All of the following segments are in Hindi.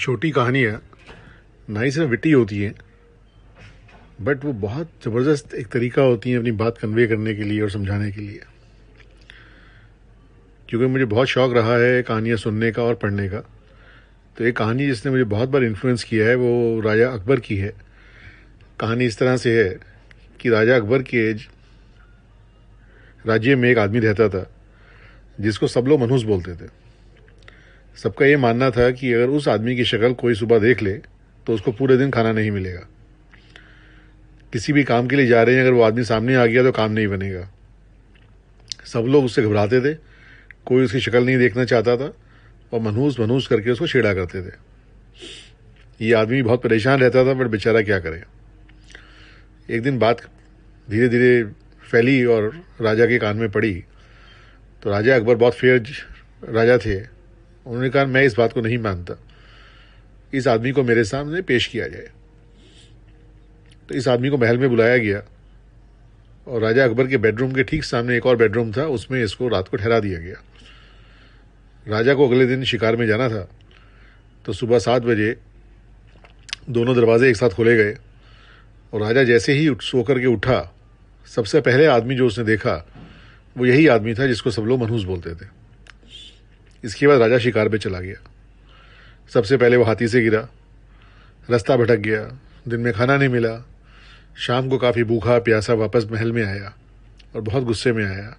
छोटी कहानियाँ ना ही सिर्फ विटी होती हैं बट वो बहुत ज़बरदस्त एक तरीका होती है अपनी बात कन्वे करने के लिए और समझाने के लिए क्योंकि मुझे बहुत शौक रहा है कहानियाँ सुनने का और पढ़ने का तो एक कहानी जिसने मुझे बहुत बार इन्फ्लुएंस किया है वो राजा अकबर की है कहानी इस तरह से है कि राजा अकबर के राज्य में एक आदमी रहता था जिसको सब लोग मनहूस बोलते थे सबका ये मानना था कि अगर उस आदमी की शक्ल कोई सुबह देख ले तो उसको पूरे दिन खाना नहीं मिलेगा किसी भी काम के लिए जा रहे हैं अगर वो आदमी सामने आ गया तो काम नहीं बनेगा सब लोग उससे घबराते थे कोई उसकी शक्ल नहीं देखना चाहता था और मनहूस मनहूस करके उसको छेड़ा करते थे ये आदमी बहुत परेशान रहता था बट बेचारा क्या करे एक दिन बात धीरे धीरे फैली और राजा के कान में पड़ी तो राजा अकबर बहुत फेयर राजा थे उन्होंने कहा मैं इस बात को नहीं मानता इस आदमी को मेरे सामने पेश किया जाए तो इस आदमी को महल में बुलाया गया और राजा अकबर के बेडरूम के ठीक सामने एक और बेडरूम था उसमें इसको रात को ठहरा दिया गया राजा को अगले दिन शिकार में जाना था तो सुबह सात बजे दोनों दरवाजे एक साथ खोले गए और राजा जैसे ही सो करके उठा सबसे पहले आदमी जो उसने देखा वो यही आदमी था जिसको सब लोग मनहूस बोलते थे इसके बाद राजा शिकार पे चला गया सबसे पहले वो हाथी से गिरा रास्ता भटक गया दिन में खाना नहीं मिला शाम को काफ़ी भूखा प्यासा वापस महल में आया और बहुत गुस्से में आया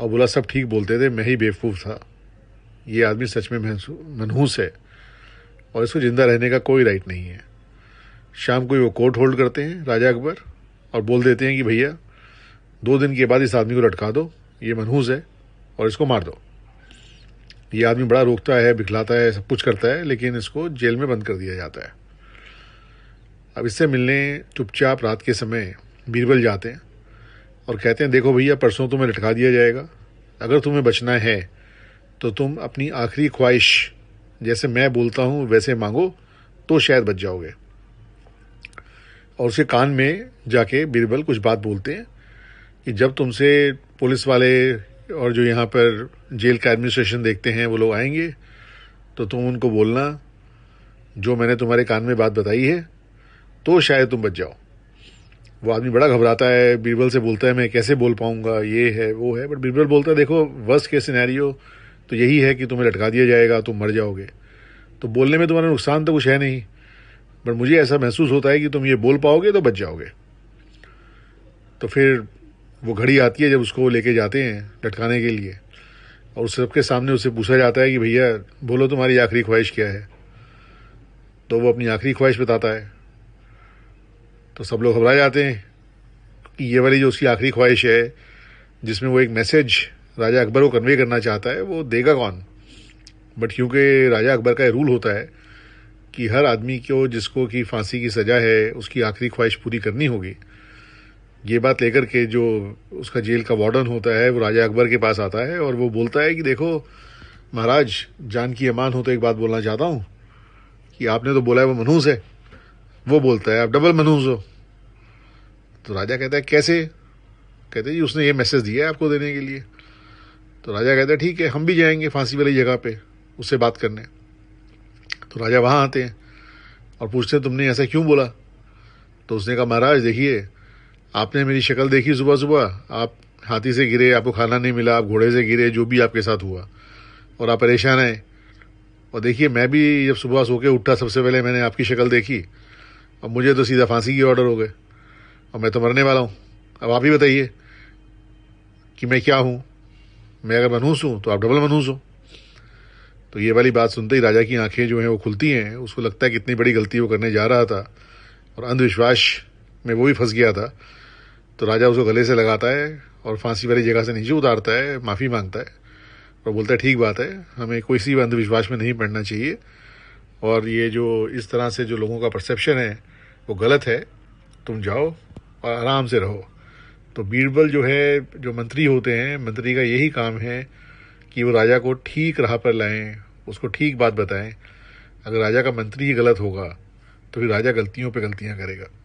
और बोला सब ठीक बोलते थे मैं ही बेवकूफ़ था ये आदमी सच में मनहूस है और इसको ज़िंदा रहने का कोई राइट नहीं है शाम को वो कोर्ट होल्ड करते हैं राजा अकबर और बोल देते हैं कि भैया दो दिन के बाद इस आदमी को लटका दो ये मनहूस है और इसको मार दो ये आदमी बड़ा रोकता है बिखलाता है सब कुछ करता है लेकिन इसको जेल में बंद कर दिया जाता है अब इससे मिलने चुपचाप रात के समय बीरबल जाते हैं और कहते हैं देखो भैया परसों तुम्हें लटका दिया जाएगा अगर तुम्हें बचना है तो तुम अपनी आखिरी ख्वाहिश जैसे मैं बोलता हूँ वैसे मांगो तो शायद बच जाओगे और उसके कान में जाके बीरबल कुछ बात बोलते हैं कि जब तुमसे पुलिस वाले और जो यहाँ पर जेल का एडमिनिस्ट्रेशन देखते हैं वो लोग आएंगे तो तुम उनको बोलना जो मैंने तुम्हारे कान में बात बताई है तो शायद तुम बच जाओ वो आदमी बड़ा घबराता है बीरबल से बोलता है मैं कैसे बोल पाऊंगा ये है वो है बट बीरबल बोलता है देखो वर्स्ट के सिनेरियो तो यही है कि तुम्हें लटका दिया जाएगा तुम मर जाओगे तो बोलने में तुम्हारा नुकसान तो कुछ है नहीं बट मुझे ऐसा महसूस होता है कि तुम ये बोल पाओगे तो बच जाओगे तो फिर वो घड़ी आती है जब उसको लेके जाते हैं लटकाने के लिए और सबके सामने उसे पूछा जाता है कि भैया बोलो तुम्हारी आखिरी ख्वाहिश क्या है तो वो अपनी आखिरी ख्वाहिश बताता है तो सब लोग घबरा जाते हैं कि ये वाली जो उसकी आखिरी ख्वाहिश है जिसमें वो एक मैसेज राजा अकबर को कन्वे करना चाहता है वो देगा कौन बट क्योंकि राजा अकबर का रूल होता है कि हर आदमी को जिसको कि फांसी की सज़ा है उसकी आखिरी ख्वाहिश पूरी करनी होगी ये बात लेकर के जो उसका जेल का वार्डन होता है वो राजा अकबर के पास आता है और वो बोलता है कि देखो महाराज जान की अमान हो तो एक बात बोलना चाहता हूँ कि आपने तो बोला है वो मनहूस है वो बोलता है आप डबल मनहूस हो तो राजा कहता है कैसे कहते जी उसने ये मैसेज दिया है आपको देने के लिए तो राजा कहता है ठीक है हम भी जाएंगे फांसी वाली जगह पे उससे बात करने तो राजा वहाँ आते हैं और पूछते हैं तुमने ऐसा क्यों बोला तो उसने कहा महाराज देखिए आपने मेरी शक्ल देखी सुबह सुबह आप हाथी से गिरे आपको खाना नहीं मिला आप घोड़े से गिरे जो भी आपके साथ हुआ और आप परेशान हैं और देखिए मैं भी जब सुबह सो के उठा सबसे पहले मैंने आपकी शक्ल देखी अब मुझे तो सीधा फांसी की ऑर्डर हो गए और मैं तो मरने वाला हूँ अब आप ही बताइए कि मैं क्या हूँ मैं अगर मनहूस हूँ तो आप डबल मनहूस हो तो ये वाली बात सुनते ही राजा की आंखें जो हैं वो खुलती हैं उसको लगता है कितनी बड़ी गलती वो करने जा रहा था और अंधविश्वास में वो भी फंस गया था तो राजा उसको गले से लगाता है और फांसी वाली जगह से नीचे उतारता है माफ़ी मांगता है और बोलता है ठीक बात है हमें कोई सी अंधविश्वास में नहीं पड़ना चाहिए और ये जो इस तरह से जो लोगों का परसेप्शन है वो गलत है तुम जाओ और आराम से रहो तो बीरबल जो है जो मंत्री होते हैं मंत्री का यही काम है कि वो राजा को ठीक राह पर लाएं उसको ठीक बात बताएं अगर राजा का मंत्री ही गलत होगा तो फिर राजा गलतियों पे गलतियां करेगा